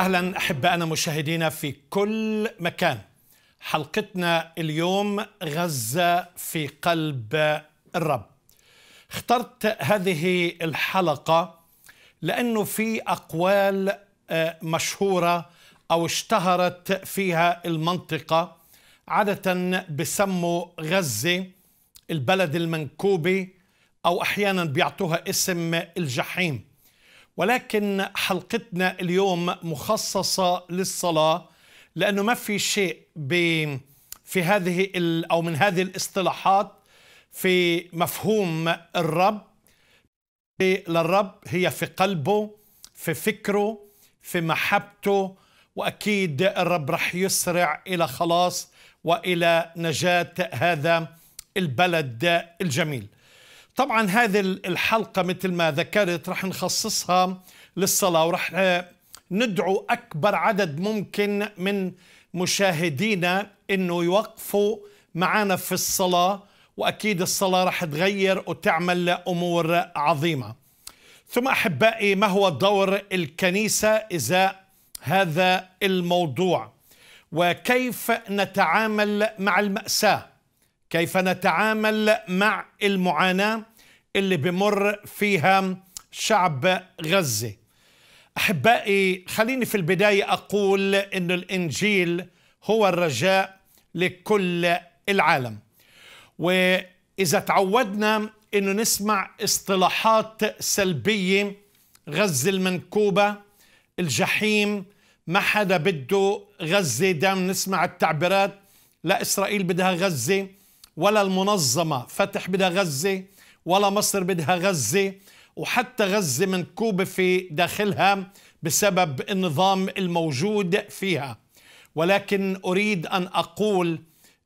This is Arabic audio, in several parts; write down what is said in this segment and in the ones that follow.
اهلا احبائنا مشاهدينا في كل مكان حلقتنا اليوم غزه في قلب الرب اخترت هذه الحلقه لانه في اقوال آه، مشهوره او اشتهرت فيها المنطقه عاده بسموا غزه البلد المنكوبه او احيانا بيعطوها اسم الجحيم ولكن حلقتنا اليوم مخصصة للصلاة لأنه ما في شيء في هذه أو من هذه الاصطلاحات في مفهوم الرب للرب هي في قلبه في فكره في محبته وأكيد الرب رح يسرع إلى خلاص وإلى نجاة هذا البلد الجميل طبعا هذه الحلقة مثل ما ذكرت رح نخصصها للصلاة ورح آه، ندعو أكبر عدد ممكن من مشاهدينا أنه يوقفوا معنا في الصلاة وأكيد الصلاة رح تغير وتعمل أمور عظيمة ثم أحبائي ما هو دور الكنيسة إزاء هذا الموضوع وكيف نتعامل مع المأساة كيف نتعامل مع المعاناة اللي بمر فيها شعب غزة أحبائي خليني في البداية أقول أن الإنجيل هو الرجاء لكل العالم وإذا تعودنا أنه نسمع اصطلاحات سلبية غزة المنكوبة الجحيم ما حدا بده غزة دام نسمع التعبيرات لا إسرائيل بدها غزة ولا المنظمة فتح بدها غزة ولا مصر بدها غزة وحتى غزة منكوبة في داخلها بسبب النظام الموجود فيها ولكن أريد أن أقول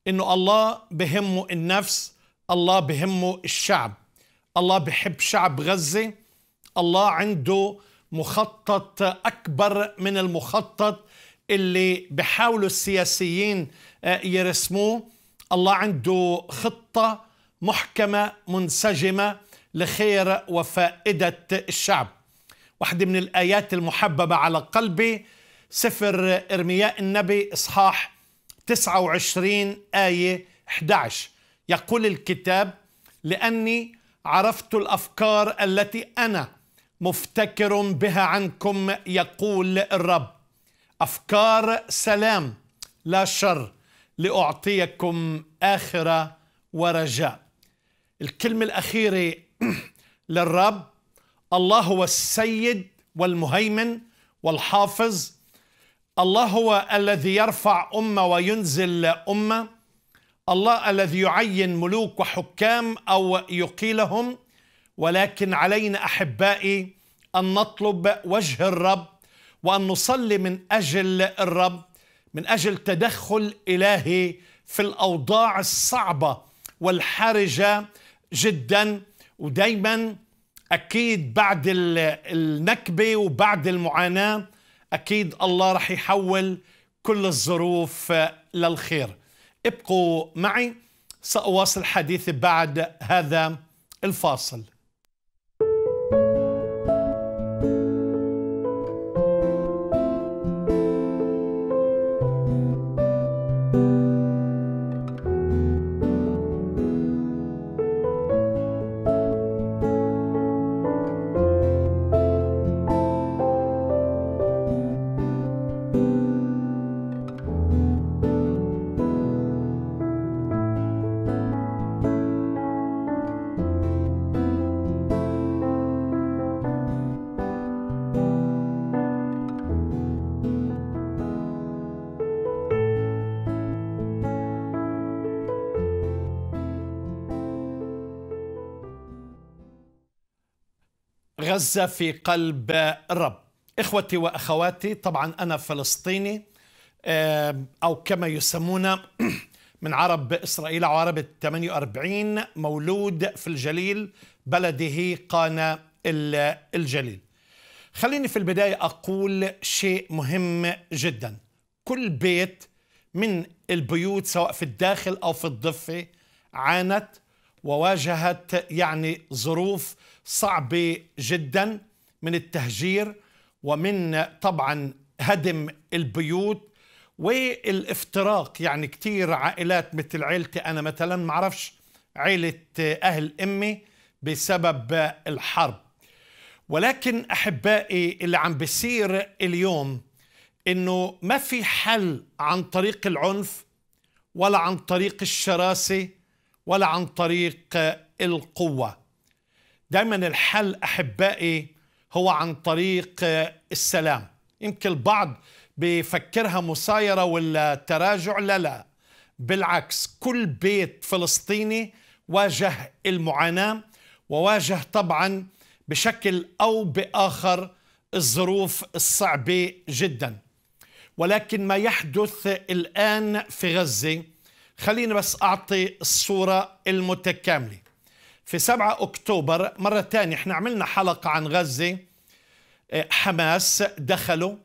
إنه الله بهمه النفس الله بهمه الشعب الله بحب شعب غزة الله عنده مخطط أكبر من المخطط اللي بحاولوا السياسيين آه، يرسموه الله عنده خطة محكمة منسجمة لخير وفائدة الشعب واحدة من الآيات المحببة على قلبي سفر إرمياء النبي إصحاح 29 آية 11 يقول الكتاب لأني عرفت الأفكار التي أنا مفتكر بها عنكم يقول الرب أفكار سلام لا شر لأعطيكم آخرة ورجاء الكلمة الأخيرة للرب الله هو السيد والمهيمن والحافظ الله هو الذي يرفع أمة وينزل أمة الله الذي يعين ملوك وحكام أو يقيلهم ولكن علينا أحبائي أن نطلب وجه الرب وأن نصلي من أجل الرب من أجل تدخل إلهي في الأوضاع الصعبة والحرجة جدا ودايما اكيد بعد النكبه وبعد المعاناه اكيد الله رح يحول كل الظروف للخير ابقوا معي ساواصل حديثي بعد هذا الفاصل في قلب رب إخوتي وأخواتي طبعا أنا فلسطيني أو كما يسمون من عرب إسرائيل عرب 48 مولود في الجليل بلده قانا الجليل خليني في البداية أقول شيء مهم جدا كل بيت من البيوت سواء في الداخل أو في الضفة عانت وواجهت يعني ظروف صعبة جدا من التهجير ومن طبعا هدم البيوت والافتراق يعني كتير عائلات مثل عائلتي أنا مثلا معرفش عائلة أهل أمي بسبب الحرب ولكن أحبائي اللي عم بيصير اليوم إنه ما في حل عن طريق العنف ولا عن طريق الشراسة ولا عن طريق القوة دايما الحل أحبائي هو عن طريق السلام يمكن البعض بيفكرها مسايرة ولا تراجع لا لا بالعكس كل بيت فلسطيني واجه المعاناة وواجه طبعا بشكل أو بآخر الظروف الصعبة جدا ولكن ما يحدث الآن في غزة خليني بس أعطي الصورة المتكاملة في 7 أكتوبر مرة ثانية احنا عملنا حلقة عن غزة آه، حماس دخلوا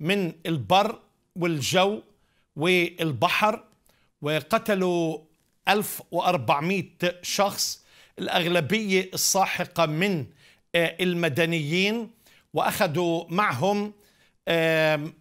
من البر والجو والبحر وقتلوا 1400 شخص الأغلبية الساحقة من آه، المدنيين وأخذوا معهم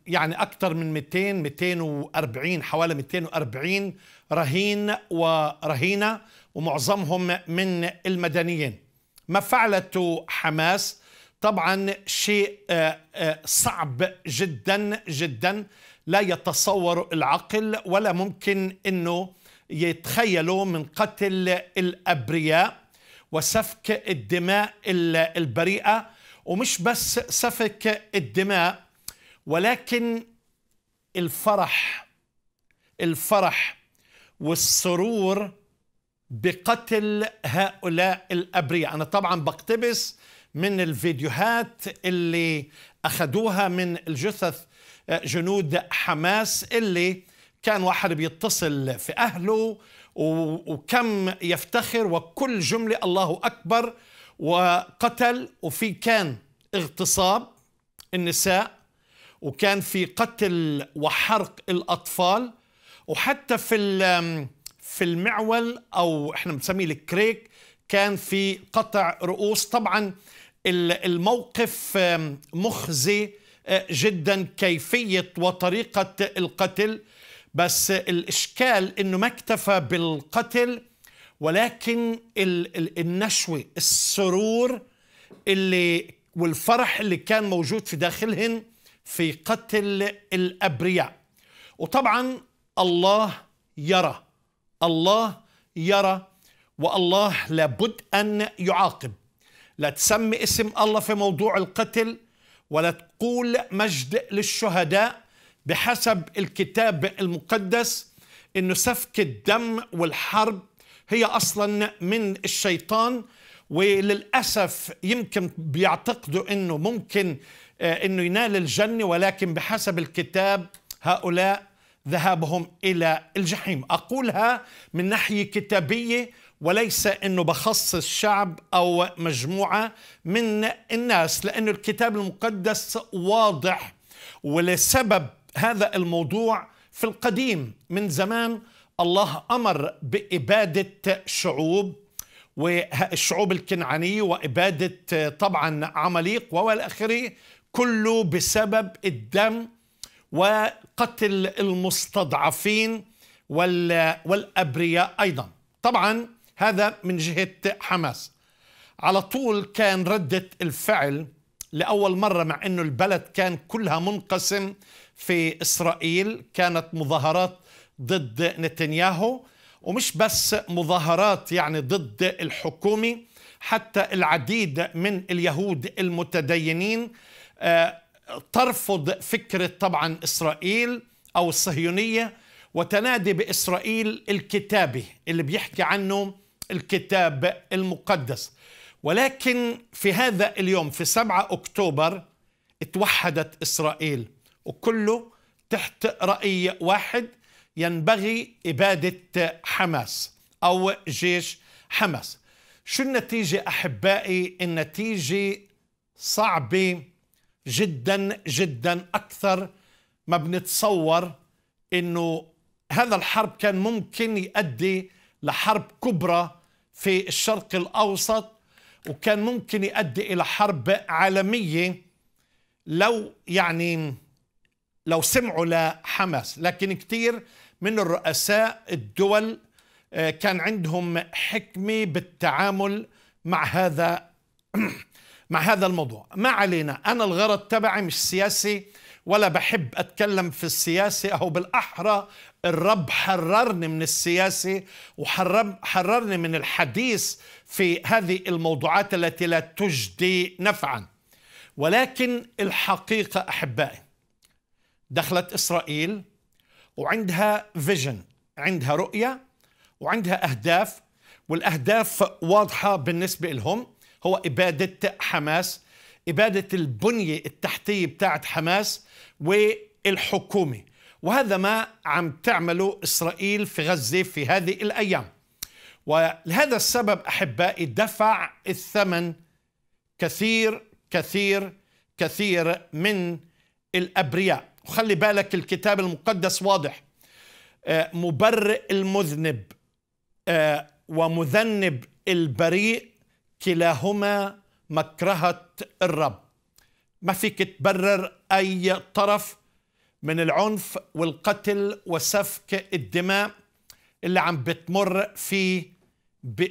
يعني أكثر من 200 240 حوالي 240 رهين ورهينة ومعظمهم من المدنيين ما فعلته حماس طبعا شيء آه، آه، صعب جدا جدا لا يتصور العقل ولا ممكن انه يتخيلوا من قتل الابرياء وسفك الدماء البريئه ومش بس سفك الدماء ولكن الفرح الفرح والسرور بقتل هؤلاء الأبرياء أنا طبعا بقتبس من الفيديوهات اللي اخذوها من الجثث آه، جنود حماس اللي كان واحد بيتصل في أهله وكم يفتخر وكل جملة الله أكبر وقتل وفي كان اغتصاب النساء وكان في قتل وحرق الأطفال وحتى في في المعول او احنا بنسميه الكريك كان في قطع رؤوس طبعا الموقف مخزي آه، جدا كيفيه وطريقه القتل بس الاشكال انه ما اكتفى بالقتل ولكن النشوه السرور اللي والفرح اللي كان موجود في داخلهن في قتل الابرياء وطبعا الله يرى الله يرى والله لابد أن يعاقب لا تسمي اسم الله في موضوع القتل ولا تقول مجد للشهداء بحسب الكتاب المقدس انه سفك الدم والحرب هي اصلا من الشيطان وللاسف يمكن بيعتقدوا انه ممكن آه، انه ينال الجنه ولكن بحسب الكتاب هؤلاء ذهابهم الى الجحيم اقولها من ناحيه كتابيه وليس انه بخصص شعب او مجموعه من الناس لأن الكتاب المقدس واضح ولسبب هذا الموضوع في القديم من زمان الله امر باباده شعوب والشعوب الكنعانيه واباده طبعا عماليق والى اخره كله بسبب الدم وقتل المستضعفين والابرياء ايضا طبعا هذا من جهه حماس على طول كان رده الفعل لاول مره مع انه البلد كان كلها منقسم في اسرائيل كانت مظاهرات ضد نتنياهو ومش بس مظاهرات يعني ضد الحكومه حتى العديد من اليهود المتدينين آه، ترفض فكرة طبعا إسرائيل أو الصهيونية وتنادي بإسرائيل الكتابي اللي بيحكي عنه الكتاب المقدس ولكن في هذا اليوم في 7 أكتوبر اتوحدت إسرائيل وكله تحت رأي واحد ينبغي إبادة حماس أو جيش حماس شو النتيجة أحبائي النتيجة صعبة جدا جدا أكثر ما بنتصور أنه هذا الحرب كان ممكن يؤدي لحرب كبرى في الشرق الأوسط وكان ممكن يؤدي إلى حرب عالمية لو يعني لو سمعوا لحماس لكن كثير من الرؤساء الدول آه، كان عندهم حكمة بالتعامل مع هذا مع هذا الموضوع ما علينا أنا الغرض تبعي مش سياسي ولا بحب أتكلم في السياسة أو بالأحرى الرب حررني من السياسة وحررني من الحديث في هذه الموضوعات التي لا تجدي نفعا ولكن الحقيقة أحبائي دخلت إسرائيل وعندها فيجن عندها رؤية وعندها أهداف والأهداف واضحة بالنسبة لهم هو إبادة حماس إبادة البنية التحتية بتاعت حماس والحكومة وهذا ما عم تعمله إسرائيل في غزة في هذه الأيام ولهذا السبب أحبائي دفع الثمن كثير كثير كثير من الأبرياء وخلي بالك الكتاب المقدس واضح آه، مبرئ المذنب آه، ومذنب البريء كلاهما مكرهة الرب ما فيك تبرر أي طرف من العنف والقتل وسفك الدماء اللي عم بتمر في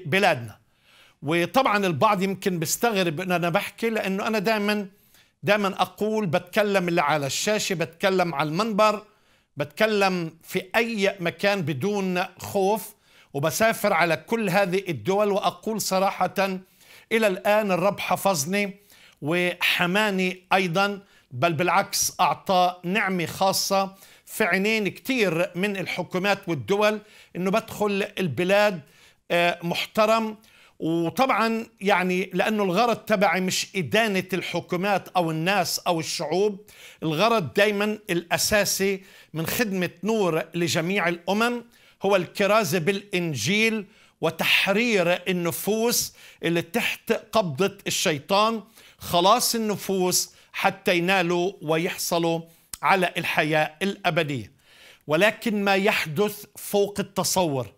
بلادنا وطبعا البعض يمكن بيستغرب ان انا بحكي لانه انا دائما دائما اقول بتكلم اللي على الشاشه بتكلم على المنبر بتكلم في اي مكان بدون خوف وبسافر على كل هذه الدول واقول صراحه إلى الآن الرب حفظني وحماني أيضا بل بالعكس أعطى نعمة خاصة في عينين كتير من الحكومات والدول أنه بدخل البلاد آه، محترم وطبعا يعني لأنه الغرض تبعي مش إدانة الحكومات أو الناس أو الشعوب الغرض دايما الأساسي من خدمة نور لجميع الأمم هو الكرازة بالإنجيل وتحرير النفوس اللي تحت قبضة الشيطان خلاص النفوس حتى ينالوا ويحصلوا على الحياة الأبدية ولكن ما يحدث فوق التصور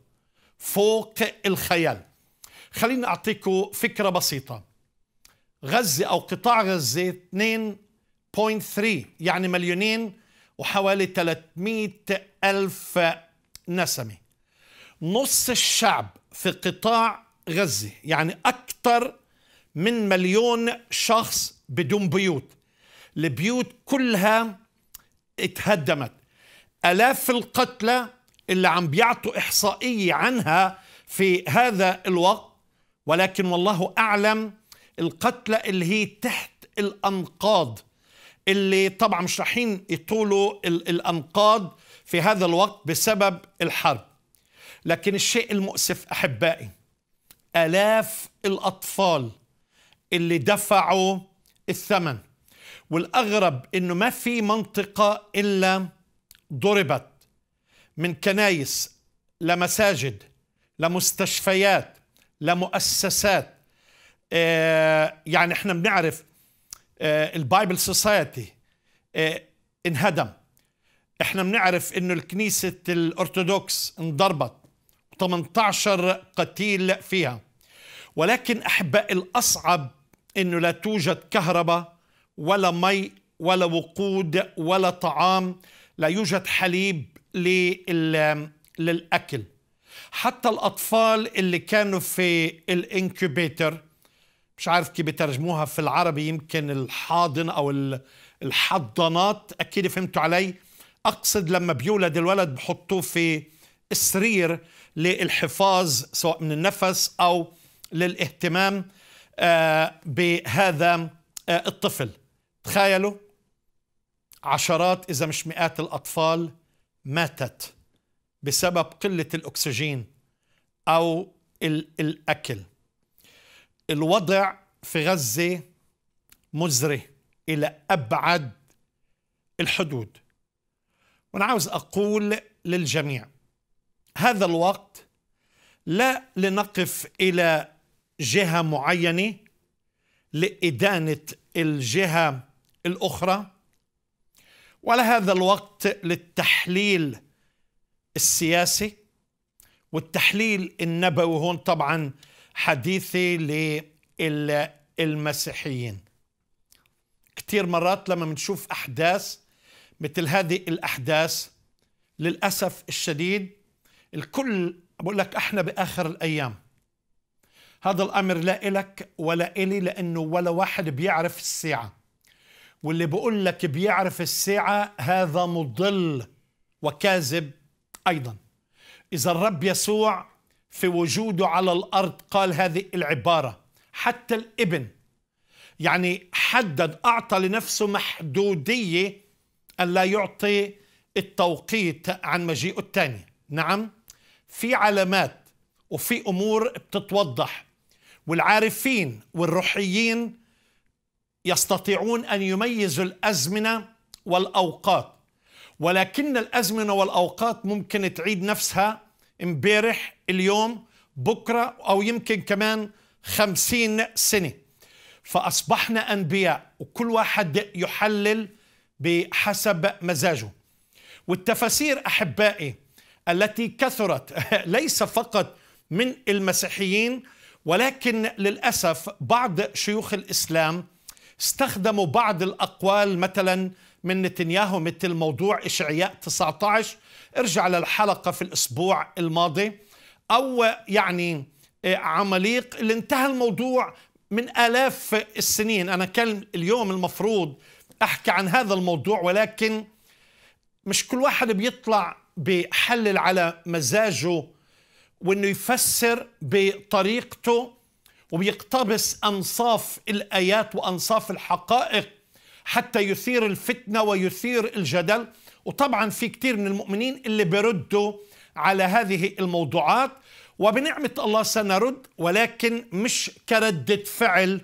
فوق الخيال خليني أعطيكم فكرة بسيطة غزة أو قطاع غزة 2.3 يعني مليونين وحوالي 300 ألف نسمة نص الشعب في قطاع غزة يعني أكثر من مليون شخص بدون بيوت البيوت كلها اتهدمت ألاف القتلى اللي عم بيعطوا إحصائية عنها في هذا الوقت ولكن والله أعلم القتلى اللي هي تحت الأنقاض اللي طبعا مش رايحين يطولوا الأنقاض في هذا الوقت بسبب الحرب لكن الشيء المؤسف احبائي الاف الاطفال اللي دفعوا الثمن والاغرب انه ما في منطقه الا ضربت من كنايس لمساجد لمستشفيات لمؤسسات آه، يعني احنا بنعرف آه، البايبل سوسايتي آه، انهدم احنا بنعرف انه الكنيسه الارثوذكس انضربت 18 قتيل فيها ولكن أحباء الأصعب أنه لا توجد كهرباء ولا مي ولا وقود ولا طعام لا يوجد حليب للأكل حتى الأطفال اللي كانوا في الإنكوبيتر مش عارف كيف بترجموها في العربي يمكن الحاضن أو الحضانات أكيد فهمتوا علي أقصد لما بيولد الولد بحطوه في السرير للحفاظ سواء من النفس أو للاهتمام آه، بهذا آه، الطفل تخيلوا عشرات إذا مش مئات الأطفال ماتت بسبب قلة الأكسجين أو الأكل الوضع في غزة مزري إلى أبعد الحدود وأنا عاوز أقول للجميع هذا الوقت لا لنقف الى جهه معينه لادانه الجهه الاخرى ولا هذا الوقت للتحليل السياسي والتحليل النبوي هون طبعا حديثي للمسيحيين كثير مرات لما بنشوف احداث مثل هذه الاحداث للاسف الشديد الكل بقول لك احنا باخر الايام هذا الامر لا الك ولا الي لانه ولا واحد بيعرف الساعه واللي بقول لك بيعرف الساعه هذا مضل وكاذب ايضا اذا الرب يسوع في وجوده على الارض قال هذه العباره حتى الابن يعني حدد اعطى لنفسه محدوديه ان لا يعطي التوقيت عن مجيئه الثاني نعم في علامات وفي امور بتتوضح والعارفين والروحيين يستطيعون ان يميزوا الازمنه والاوقات ولكن الازمنه والاوقات ممكن تعيد نفسها امبارح اليوم بكره او يمكن كمان خمسين سنه فاصبحنا انبياء وكل واحد يحلل بحسب مزاجه والتفاسير احبائي التي كثرت ليس فقط من المسيحيين ولكن للاسف بعض شيوخ الاسلام استخدموا بعض الاقوال مثلا من نتنياهو مثل موضوع اشعياء 19 ارجع للحلقه في الاسبوع الماضي او يعني آه، عماليق اللي انتهى الموضوع من الاف السنين انا كان اليوم المفروض احكي عن هذا الموضوع ولكن مش كل واحد بيطلع بحلل على مزاجه وانه يفسر بطريقته وبيقتبس انصاف الايات وانصاف الحقائق حتى يثير الفتنه ويثير الجدل وطبعا في كثير من المؤمنين اللي بيردوا على هذه الموضوعات وبنعمه الله سنرد ولكن مش كرده فعل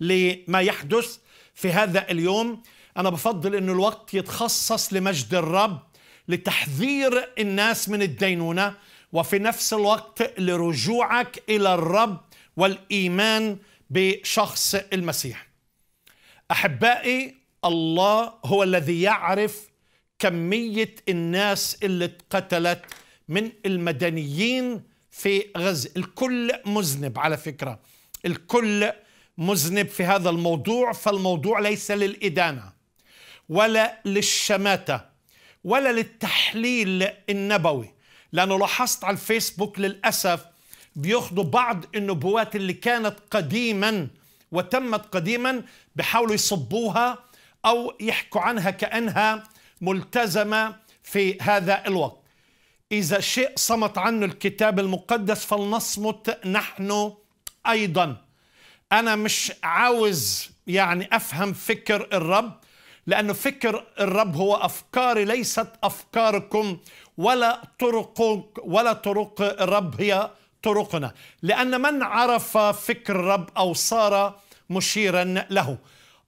لما يحدث في هذا اليوم انا بفضل انه الوقت يتخصص لمجد الرب لتحذير الناس من الدينونه وفي نفس الوقت لرجوعك الى الرب والايمان بشخص المسيح. احبائي الله هو الذي يعرف كميه الناس اللي اتقتلت من المدنيين في غزه، الكل مذنب على فكره، الكل مذنب في هذا الموضوع فالموضوع ليس للادانه ولا للشماته ولا للتحليل النبوي لأنه لاحظت على الفيسبوك للأسف بياخذوا بعض النبوات اللي كانت قديما وتمت قديما بحاولوا يصبوها أو يحكوا عنها كأنها ملتزمة في هذا الوقت إذا شيء صمت عنه الكتاب المقدس فلنصمت نحن أيضا أنا مش عاوز يعني أفهم فكر الرب لأن فكر الرب هو أفكاري ليست أفكاركم ولا طرق ولا طرق الرب هي طرقنا لأن من عرف فكر الرب أو صار مشيرا له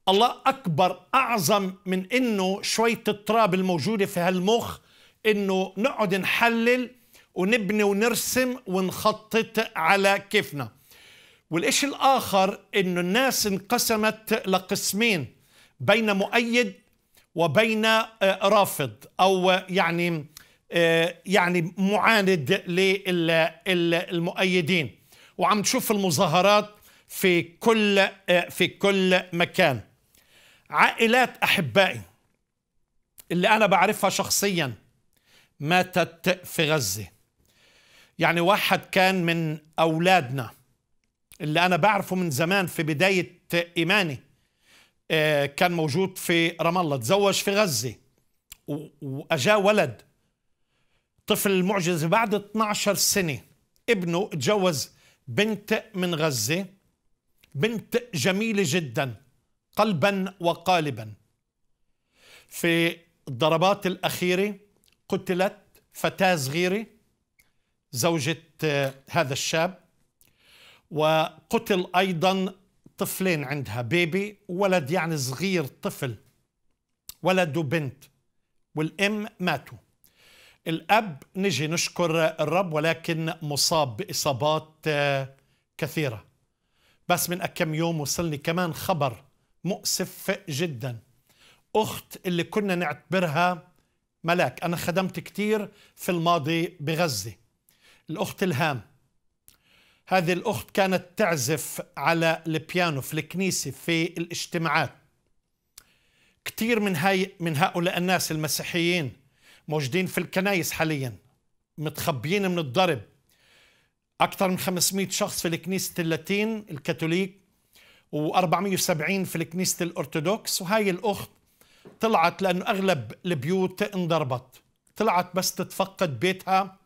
الله أكبر أعظم من إنه شوية التراب الموجودة في هالمخ إنه نقعد نحلل ونبني ونرسم ونخطط على كيفنا والإشي الآخر إنه الناس انقسمت لقسمين بين مؤيد وبين آه، رافض او آه، يعني آه، يعني معاند للمؤيدين وعم تشوف المظاهرات في كل في كل مكان عائلات احبائي اللي انا بعرفها شخصيا ماتت في غزه يعني واحد كان من اولادنا اللي انا بعرفه من زمان في بدايه ايماني آه، كان موجود في رام الله تزوج في غزة وأجا ولد طفل المعجزة بعد 12 سنة ابنه تجوز بنت من غزة بنت جميلة جدا قلبا وقالبا في الضربات الأخيرة قتلت فتاة صغيرة زوجة آه، هذا الشاب وقتل أيضا طفلين عندها بيبي ولد يعني صغير طفل ولد وبنت والام ماتوا الاب نجي نشكر الرب ولكن مصاب باصابات آه، كثيره بس من كم يوم وصلني كمان خبر مؤسف جدا اخت اللي كنا نعتبرها ملاك انا خدمت كثير في الماضي بغزه الاخت الهام هذه الأخت كانت تعزف على البيانو في الكنيسة في الاجتماعات كثير من هاي من هؤلاء الناس المسيحيين موجودين في الكنايس حاليا متخبيين من الضرب أكثر من 500 شخص في الكنيسة اللاتين الكاثوليك و470 في الكنيسة الأرثوذكس وهاي الأخت طلعت لأنه أغلب البيوت انضربت طلعت بس تتفقد بيتها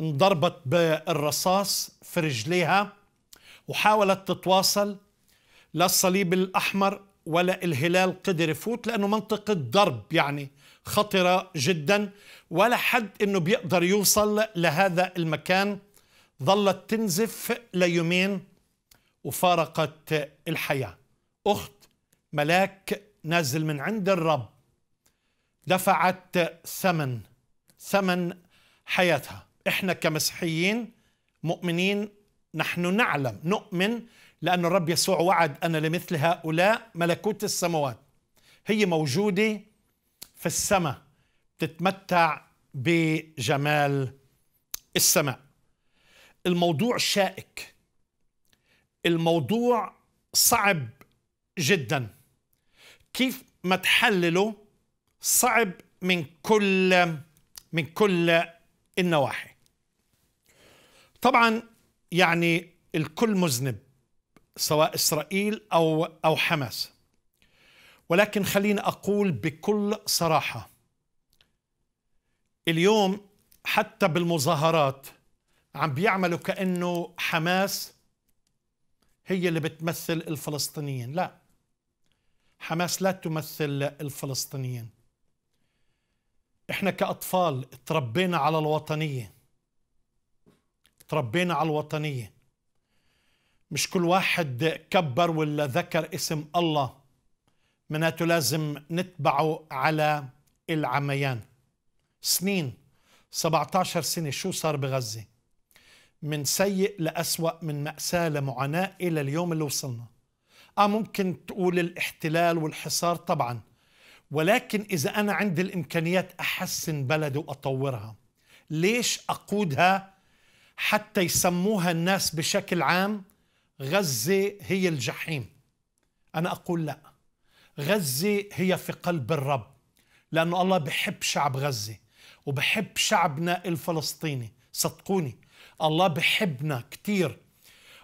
انضربت بالرصاص في رجليها وحاولت تتواصل لا الصليب الأحمر ولا الهلال قدر يفوت لأنه منطقة ضرب يعني خطرة جدا ولا حد أنه بيقدر يوصل لهذا المكان ظلت تنزف ليومين وفارقت الحياة أخت ملاك نازل من عند الرب دفعت ثمن ثمن حياتها احنا كمسيحيين مؤمنين نحن نعلم نؤمن لأن الرب يسوع وعد أن لمثل هؤلاء ملكوت السماوات هي موجودة في السماء تتمتع بجمال السماء الموضوع شائك الموضوع صعب جدا كيف ما تحلله صعب من كل من كل النواحي طبعا يعني الكل مذنب سواء اسرائيل او او حماس ولكن خليني اقول بكل صراحه اليوم حتى بالمظاهرات عم بيعملوا كانه حماس هي اللي بتمثل الفلسطينيين لا حماس لا تمثل الفلسطينيين احنا كأطفال تربينا على الوطنية تربينا على الوطنية مش كل واحد كبر ولا ذكر اسم الله مناته لازم نتبعه على العميان سنين 17 سنة شو صار بغزة من سيء لأسوأ من مأساة لمعاناة إلى اليوم اللي وصلنا آه ممكن تقول الاحتلال والحصار طبعا ولكن إذا أنا عندي الإمكانيات أحسن بلدي وأطورها ليش أقودها حتى يسموها الناس بشكل عام غزة هي الجحيم أنا أقول لا غزة هي في قلب الرب لأنه الله بحب شعب غزة وبحب شعبنا الفلسطيني صدقوني الله بحبنا كتير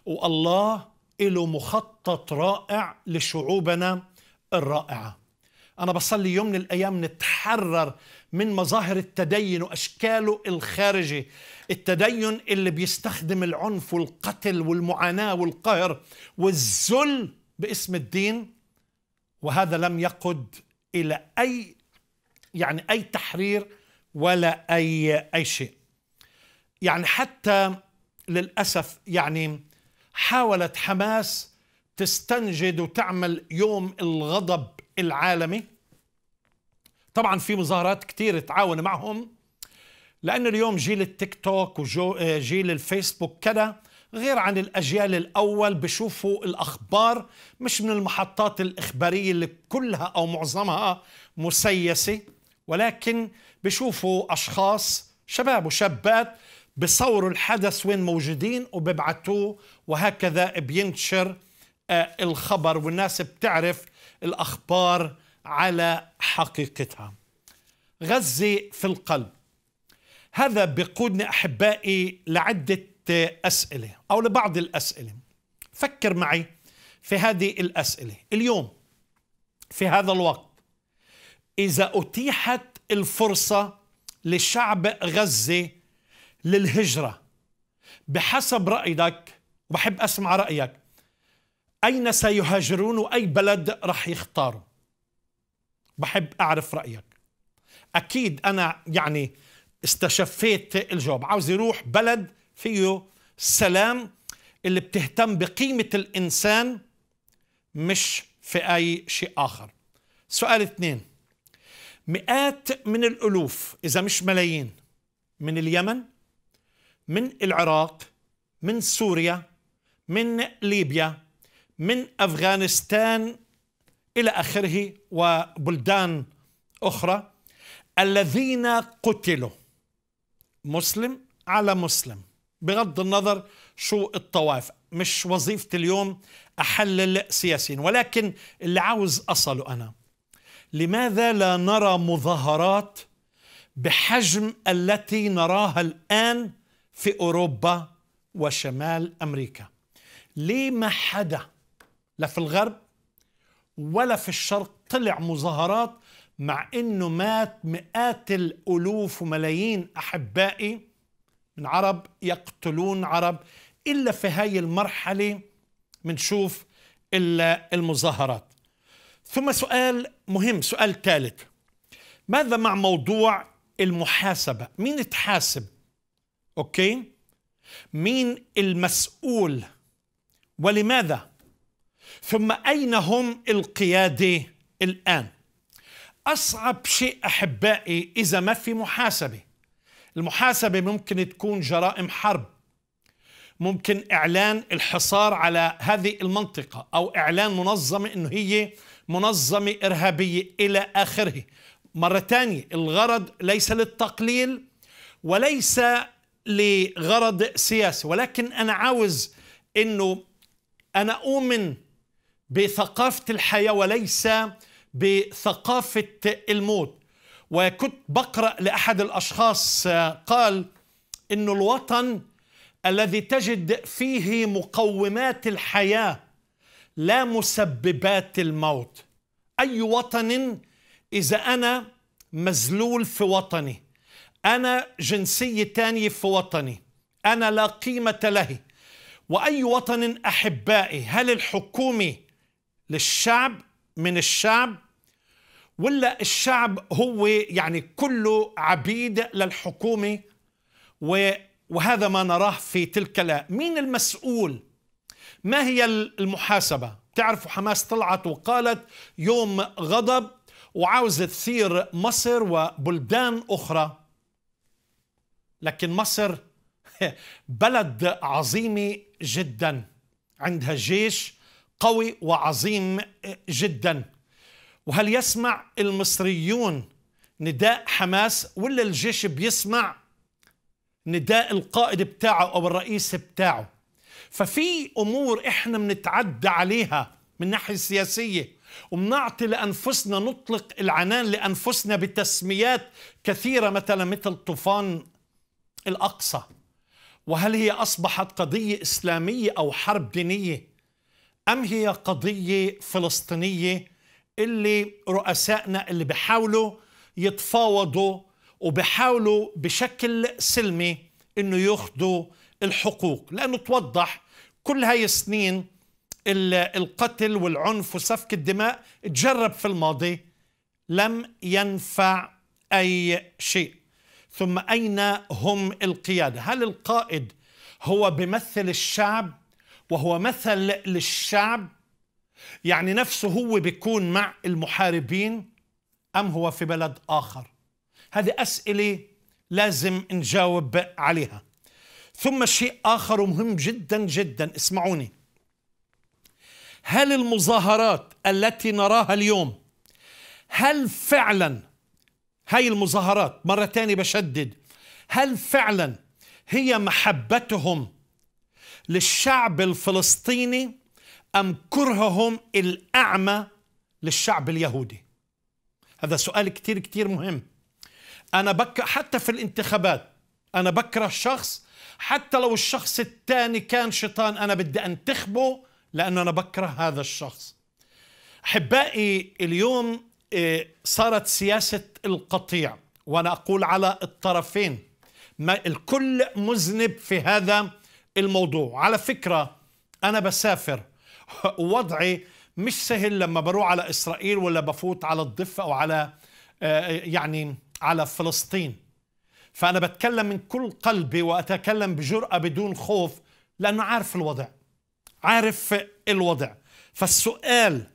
والله له مخطط رائع لشعوبنا الرائعه أنا بصلي يوم من الأيام نتحرر من مظاهر التدين وأشكاله الخارجي التدين اللي بيستخدم العنف والقتل والمعاناة والقهر والذل باسم الدين وهذا لم يقد إلى أي يعني أي تحرير ولا أي أي شيء يعني حتى للأسف يعني حاولت حماس تستنجد وتعمل يوم الغضب العالمي طبعا في مظاهرات كتير تعاون معهم لأن اليوم جيل التيك توك وجيل آه، الفيسبوك كذا غير عن الأجيال الأول بشوفوا الأخبار مش من المحطات الإخبارية اللي كلها أو معظمها مسيسة ولكن بشوفوا أشخاص شباب وشابات بصوروا الحدث وين موجودين وببعتوه وهكذا بينتشر آه، الخبر والناس بتعرف الأخبار على حقيقتها غزة في القلب هذا بقودني أحبائي لعدة أسئلة أو لبعض الأسئلة فكر معي في هذه الأسئلة اليوم في هذا الوقت إذا أتيحت الفرصة لشعب غزة للهجرة بحسب رأيك وبحب أسمع رأيك أين سيهاجرون وأي بلد رح يختاروا بحب أعرف رأيك أكيد أنا يعني استشفيت الجواب عاوز يروح بلد فيه سلام اللي بتهتم بقيمة الإنسان مش في أي شيء آخر سؤال اثنين مئات من الألوف إذا مش ملايين من اليمن من العراق من سوريا من ليبيا من افغانستان الى اخره وبلدان اخرى الذين قتلوا مسلم على مسلم بغض النظر شو الطوائف مش وظيفة اليوم أحلل سياسيا ولكن اللي عاوز أصله أنا لماذا لا نرى مظاهرات بحجم التي نراها الآن في أوروبا وشمال أمريكا ليه ما حدا لا في الغرب ولا في الشرق طلع مظاهرات مع انه مات مئات الالوف وملايين احبائي من عرب يقتلون عرب الا في هاي المرحله بنشوف الا المظاهرات ثم سؤال مهم سؤال ثالث ماذا مع موضوع المحاسبه مين تحاسب اوكي مين المسؤول ولماذا ثم أين هم القيادة الآن أصعب شيء أحبائي إذا ما في محاسبة المحاسبة ممكن تكون جرائم حرب ممكن إعلان الحصار على هذه المنطقة أو إعلان منظمة أنه هي منظمة إرهابية إلى آخره مرة ثانية الغرض ليس للتقليل وليس لغرض سياسي ولكن أنا عاوز أنه أنا أؤمن بثقافة الحياة وليس بثقافة الموت وكنت بقرأ لأحد الأشخاص قال إن الوطن الذي تجد فيه مقومات الحياة لا مسببات الموت أي وطن إذا أنا مزلول في وطني أنا جنسية تانية في وطني أنا لا قيمة له وأي وطن أحبائي هل الحكومة للشعب من الشعب ولا الشعب هو يعني كله عبيد للحكومة وهذا ما نراه في تلك لا مين المسؤول ما هي المحاسبة تعرفوا حماس طلعت وقالت يوم غضب وعاوزة تثير مصر وبلدان أخرى لكن مصر بلد عظيمة جدا عندها جيش قوي وعظيم جدا وهل يسمع المصريون نداء حماس ولا الجيش بيسمع نداء القائد بتاعه او الرئيس بتاعه ففي امور احنا بنتعدى عليها من الناحيه السياسيه وبنعطي لانفسنا نطلق العنان لانفسنا بتسميات كثيره مثلا مثل طوفان الاقصى وهل هي اصبحت قضيه اسلاميه او حرب دينيه أم هي قضية فلسطينية اللي رؤسائنا اللي بحاولوا يتفاوضوا وبحاولوا بشكل سلمي انه ياخذوا الحقوق لانه توضح كل هاي السنين القتل والعنف وسفك الدماء تجرب في الماضي لم ينفع اي شيء ثم اين هم القياده هل القائد هو بمثل الشعب وهو مثل للشعب يعني نفسه هو بيكون مع المحاربين أم هو في بلد آخر هذه أسئلة لازم نجاوب عليها ثم شيء آخر مهم جدا جدا اسمعوني هل المظاهرات التي نراها اليوم هل فعلا هاي المظاهرات مرة تانية بشدد هل فعلا هي محبتهم للشعب الفلسطيني أم كرههم الأعمى للشعب اليهودي هذا سؤال كتير كتير مهم أنا بك حتى في الانتخابات أنا بكره شخص حتى لو الشخص الثاني كان شيطان أنا بدي أنتخبه لأنه أنا بكره هذا الشخص أحبائي اليوم آه، صارت سياسة القطيع وأنا أقول على الطرفين ما الكل مذنب في هذا الموضوع على فكرة أنا بسافر ووضعي مش سهل لما بروح على إسرائيل ولا بفوت على الضفة أو على آه، يعني على فلسطين فأنا بتكلم من كل قلبي وأتكلم بجرأة بدون خوف لأنه عارف الوضع عارف الوضع فالسؤال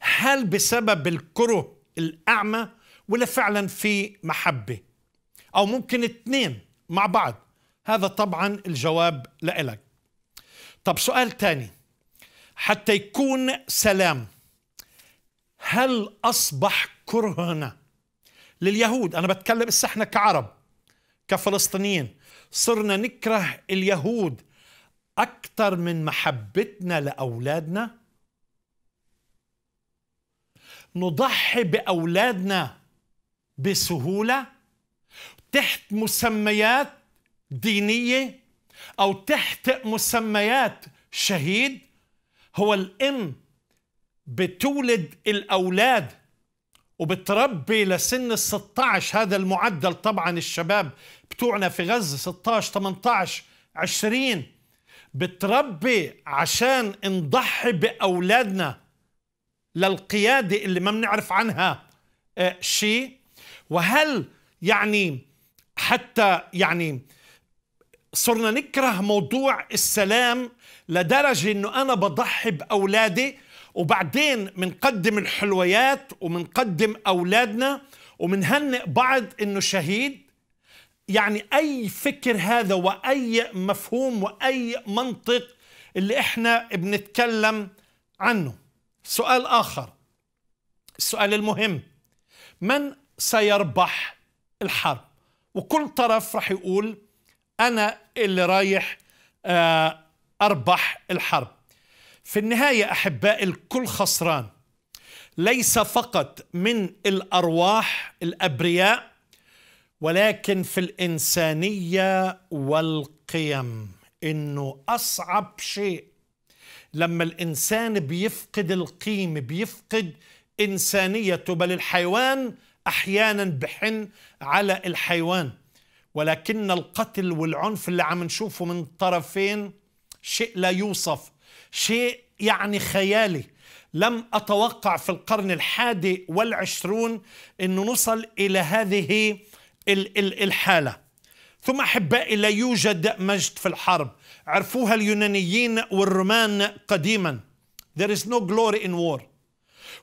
هل بسبب الكره الأعمى ولا فعلا في محبة أو ممكن اثنين مع بعض هذا طبعا الجواب لإلك طب سؤال تاني حتى يكون سلام هل أصبح كرهنا لليهود أنا بتكلم إحنا كعرب كفلسطينيين صرنا نكره اليهود أكثر من محبتنا لأولادنا نضحي بأولادنا بسهولة تحت مسميات دينية أو تحت مسميات شهيد هو الأم بتولد الأولاد وبتربي لسن ال 16 هذا المعدل طبعا الشباب بتوعنا في غزة 16 18 20 بتربي عشان نضحي بأولادنا للقيادة اللي ما بنعرف عنها آه، شيء وهل يعني حتى يعني صرنا نكره موضوع السلام لدرجة أنه أنا بضحي بأولادي وبعدين منقدم الحلويات ومنقدم أولادنا ومنهنئ بعض أنه شهيد يعني أي فكر هذا وأي مفهوم وأي منطق اللي إحنا بنتكلم عنه سؤال آخر السؤال المهم من سيربح الحرب وكل طرف رح يقول أنا اللي رايح آه، أربح الحرب في النهاية أحباء الكل خسران ليس فقط من الأرواح الأبرياء ولكن في الإنسانية والقيم إنه أصعب شيء لما الإنسان بيفقد القيم بيفقد إنسانيته بل الحيوان أحيانا بحن على الحيوان ولكن القتل والعنف اللي عم نشوفه من طرفين شيء لا يوصف شيء يعني خيالي لم أتوقع في القرن الحادي والعشرون أن نصل إلى هذه الحالة ثم أحبائي لا يوجد مجد في الحرب عرفوها اليونانيين والرومان قديما There is no glory in war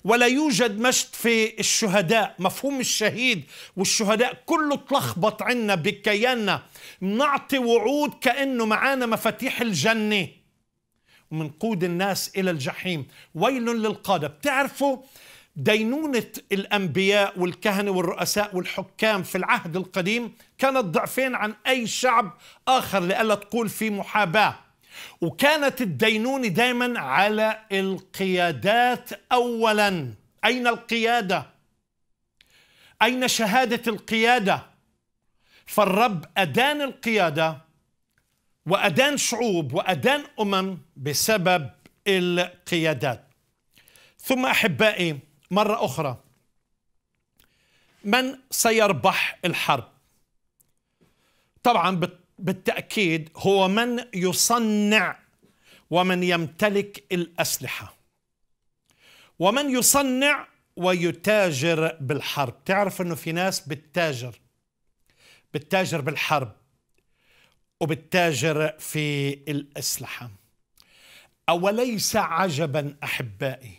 ولا يوجد مشت في الشهداء مفهوم الشهيد والشهداء كله تلخبط عنا بكياننا نعطي وعود كأنه معانا مفاتيح الجنة ومنقود الناس إلى الجحيم ويل للقادة بتعرفوا دينونة الأنبياء والكهنة والرؤساء والحكام في العهد القديم كانت ضعفين عن أي شعب آخر لألا تقول في محاباة وكانت الدينونة دائما على القيادات أولا أين القيادة؟ أين شهادة القيادة؟ فالرب أدان القيادة وأدان شعوب وأدان أمم بسبب القيادات ثم أحبائي مرة أخرى من سيربح الحرب؟ طبعا بالتاكيد هو من يصنع ومن يمتلك الاسلحه ومن يصنع ويتاجر بالحرب تعرف انه في ناس بتتاجر بتتاجر بالحرب وبتاجر في الاسلحه اوليس عجبا احبائي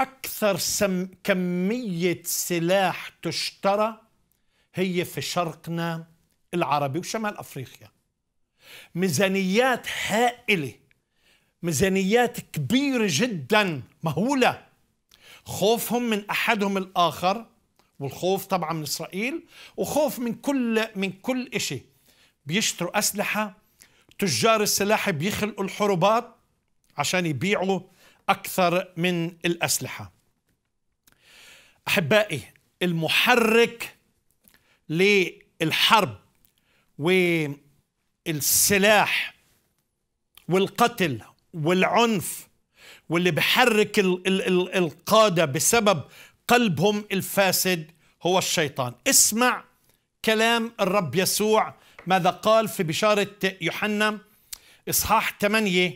اكثر سم كميه سلاح تشترى هي في شرقنا العربي وشمال افريقيا ميزانيات هائله ميزانيات كبيره جدا مهوله خوفهم من احدهم الاخر والخوف طبعا من اسرائيل وخوف من كل من كل شيء بيشتروا اسلحه تجار السلاح بيخلقوا الحروبات عشان يبيعوا اكثر من الاسلحه احبائي المحرك للحرب والسلاح والقتل والعنف واللي بحرك ال ال ال القادة بسبب قلبهم الفاسد هو الشيطان اسمع كلام الرب يسوع ماذا قال في بشارة يوحنا إصحاح 8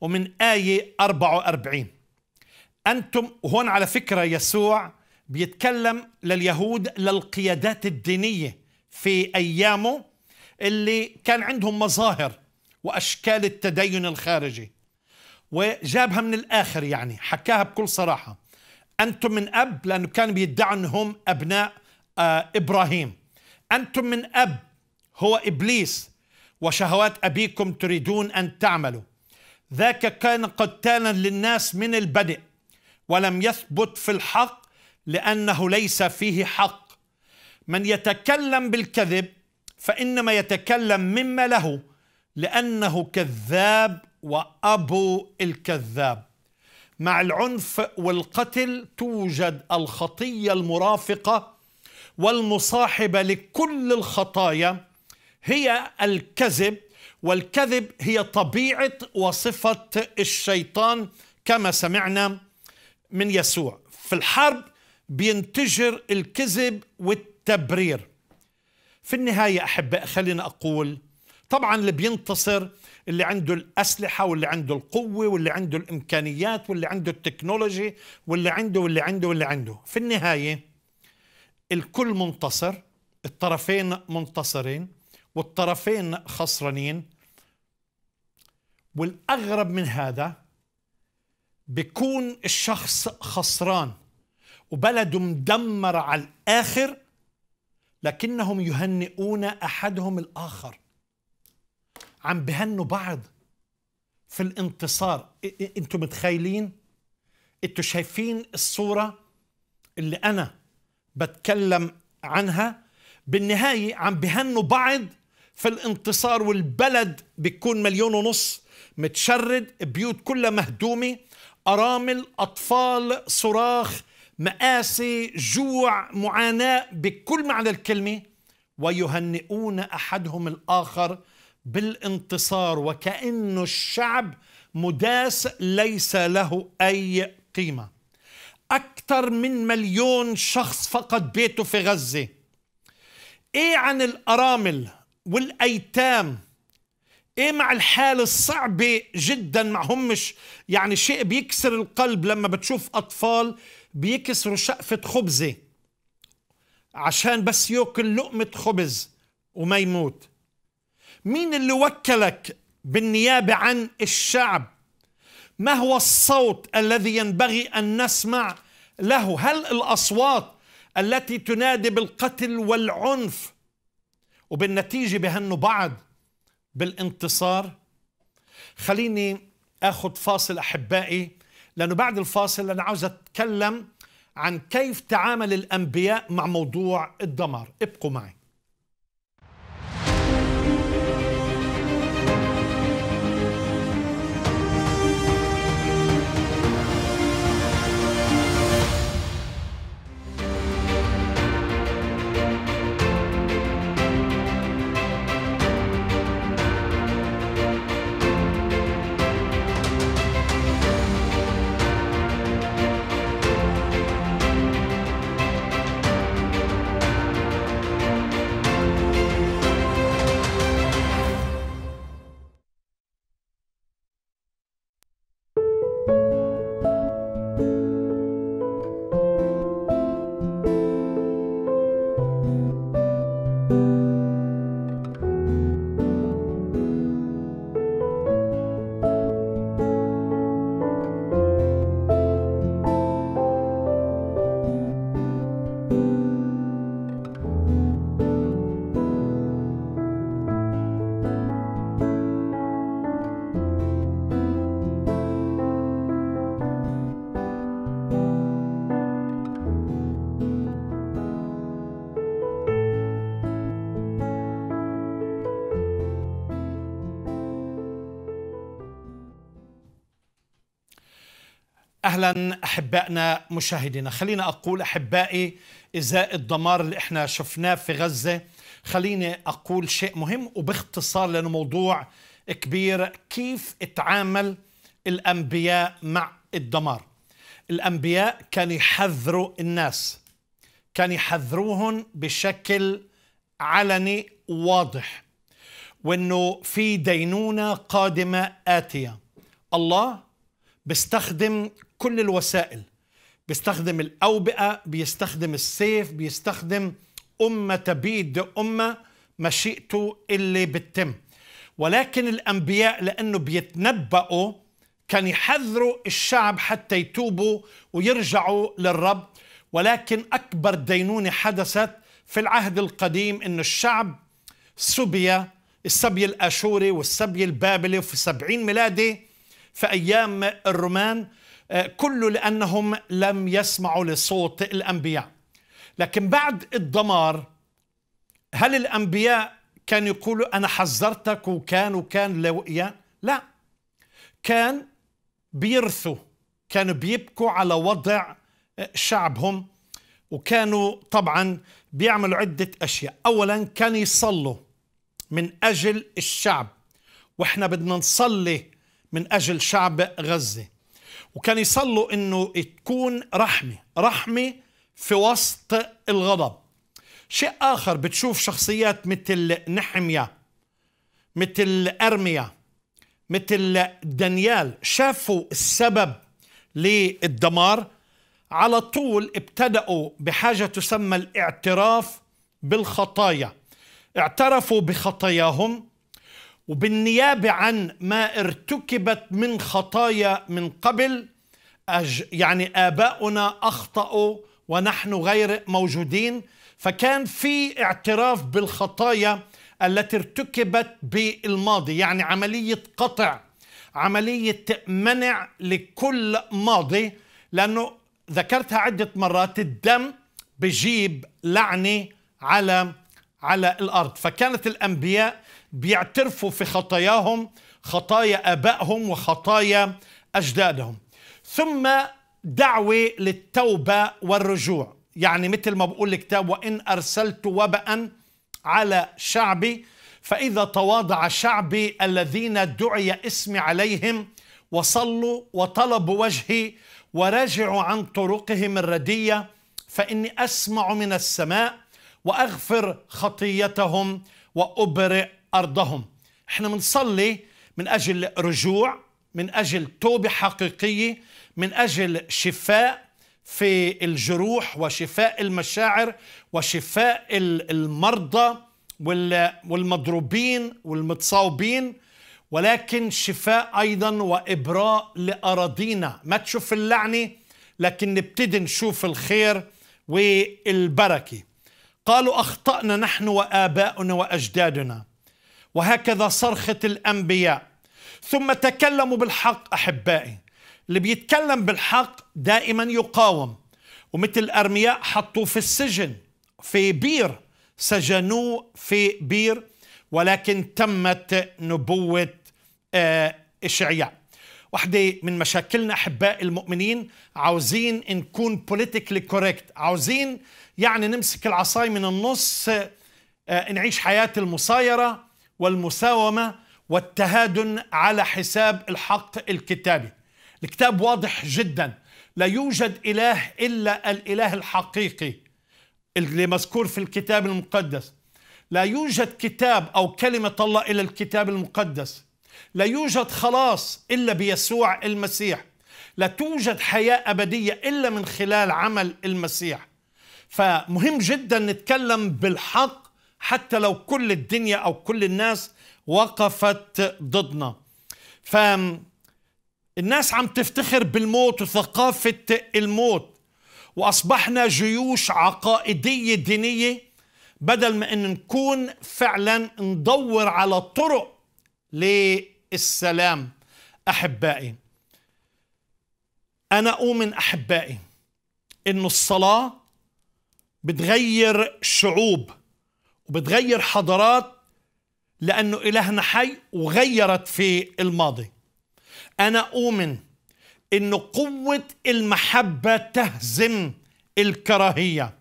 ومن آية 44 أنتم هون على فكرة يسوع بيتكلم لليهود للقيادات الدينية في أيامه اللي كان عندهم مظاهر واشكال التدين الخارجي وجابها من الاخر يعني حكاها بكل صراحه انتم من اب لانه كانوا بيدعوا انهم ابناء آه ابراهيم انتم من اب هو ابليس وشهوات ابيكم تريدون ان تعملوا ذاك كان قتالا للناس من البدء ولم يثبت في الحق لانه ليس فيه حق من يتكلم بالكذب فإنما يتكلم مما له لأنه كذاب وأبو الكذاب مع العنف والقتل توجد الخطية المرافقة والمصاحبة لكل الخطايا هي الكذب والكذب هي طبيعة وصفة الشيطان كما سمعنا من يسوع في الحرب بينتجر الكذب والتبرير في النهاية أحب خلينا أقول طبعا اللي بينتصر اللي عنده الأسلحة واللي عنده القوة واللي عنده الإمكانيات واللي عنده التكنولوجي واللي عنده واللي عنده واللي عنده في النهاية الكل منتصر الطرفين منتصرين والطرفين خسرانين والأغرب من هذا بكون الشخص خسران وبلده مدمر على الآخر لكنهم يهنئون احدهم الاخر عم بهنوا بعض في الانتصار انتم متخيلين انتم شايفين الصوره اللي انا بتكلم عنها بالنهايه عم بهنوا بعض في الانتصار والبلد بتكون مليون ونص متشرد بيوت كلها مهدومه ارامل اطفال صراخ مآسي جوع معاناة بكل معنى الكلمة ويهنئون أحدهم الآخر بالانتصار وكأن الشعب مداس ليس له أي قيمة أكثر من مليون شخص فقد بيته في غزة إيه عن الأرامل والأيتام ايه مع الحالة الصعبة جدا مع همش يعني شيء بيكسر القلب لما بتشوف اطفال بيكسروا شقفة خبزة عشان بس ياكل لقمة خبز وما يموت مين اللي وكلك بالنيابة عن الشعب ما هو الصوت الذي ينبغي أن نسمع له هل الأصوات التي تنادي بالقتل والعنف وبالنتيجة بهنوا بعض بالانتصار خليني أخذ فاصل أحبائي لأنه بعد الفاصل أنا عاوز أتكلم عن كيف تعامل الأنبياء مع موضوع الدمار ابقوا معي اهلا احبائنا مشاهدينا خلينا اقول احبائي ازاء الدمار اللي احنا شفناه في غزه خليني اقول شيء مهم وباختصار لانه موضوع كبير كيف اتعامل الانبياء مع الدمار الانبياء كانوا يحذروا الناس كانوا يحذروهم بشكل علني واضح وانه في دينونه قادمه اتيه الله بيستخدم كل الوسائل بيستخدم الأوبئة بيستخدم السيف بيستخدم أمة تبيد أمة مشيئته اللي بتتم ولكن الأنبياء لأنه بيتنبأوا كان يحذروا الشعب حتى يتوبوا ويرجعوا للرب ولكن أكبر دينونة حدثت في العهد القديم أن الشعب سبي السبي الأشوري والسبي البابلي في سبعين ميلادي في أيام الرومان آه، كله لأنهم لم يسمعوا لصوت الأنبياء لكن بعد الدمار هل الأنبياء كانوا يقولوا أنا حذرتك وكان وكان لوئيان لا كان بيرثوا كانوا بيبكوا على وضع آه، شعبهم وكانوا طبعا بيعملوا عدة أشياء أولا كانوا يصلوا من أجل الشعب وإحنا بدنا نصلي من أجل شعب غزة وكان يصلوا انه تكون رحمه رحمه في وسط الغضب شيء اخر بتشوف شخصيات مثل نحميا مثل ارميا مثل دانيال شافوا السبب للدمار على طول ابتدأوا بحاجة تسمى الاعتراف بالخطايا اعترفوا بخطاياهم وبالنيابة عن ما ارتكبت من خطايا من قبل أج يعني آباؤنا أخطأوا ونحن غير موجودين فكان في اعتراف بالخطايا التي ارتكبت بالماضي يعني عملية قطع عملية منع لكل ماضي لأنه ذكرتها عدة مرات الدم بجيب لعنة على على الأرض فكانت الأنبياء بيعترفوا في خطاياهم خطايا ابائهم وخطايا اجدادهم ثم دعوه للتوبه والرجوع يعني مثل ما بقول الكتاب وان ارسلت وباء على شعبي فاذا تواضع شعبي الذين دعي اسمي عليهم وصلوا وطلبوا وجهي ورجعوا عن طرقهم الرديه فاني اسمع من السماء واغفر خطيتهم وابرئ أرضهم احنا بنصلي من أجل رجوع من أجل توبة حقيقية من أجل شفاء في الجروح وشفاء المشاعر وشفاء المرضى والمضروبين والمتصاوبين ولكن شفاء أيضا وإبراء لأراضينا ما تشوف اللعنة لكن نبتدي نشوف الخير والبركة قالوا أخطأنا نحن وآباؤنا وأجدادنا وهكذا صرخة الأنبياء ثم تكلموا بالحق أحبائي اللي بيتكلم بالحق دائما يقاوم ومثل أرمياء حطوه في السجن في بير سجنوه في بير ولكن تمت نبوة آه، إشعياء واحدة من مشاكلنا أحباء المؤمنين عاوزين نكون بوليتيكلي كوريكت عاوزين يعني نمسك العصاي من النص آه، نعيش حياة المصايرة والمساومة والتهادن على حساب الحق الكتابي الكتاب واضح جدا لا يوجد إله إلا الإله الحقيقي اللي مذكور في الكتاب المقدس لا يوجد كتاب أو كلمة الله إلا الكتاب المقدس لا يوجد خلاص إلا بيسوع المسيح لا توجد حياة أبدية إلا من خلال عمل المسيح فمهم جدا نتكلم بالحق حتى لو كل الدنيا او كل الناس وقفت ضدنا ف الناس عم تفتخر بالموت وثقافه الموت واصبحنا جيوش عقائديه دينيه بدل ما ان نكون فعلا ندور على طرق للسلام احبائي انا اؤمن احبائي انه الصلاه بتغير شعوب وبتغير حضارات لأنه إلهنا حي وغيرت في الماضي أنا أؤمن أن قوة المحبة تهزم الكراهية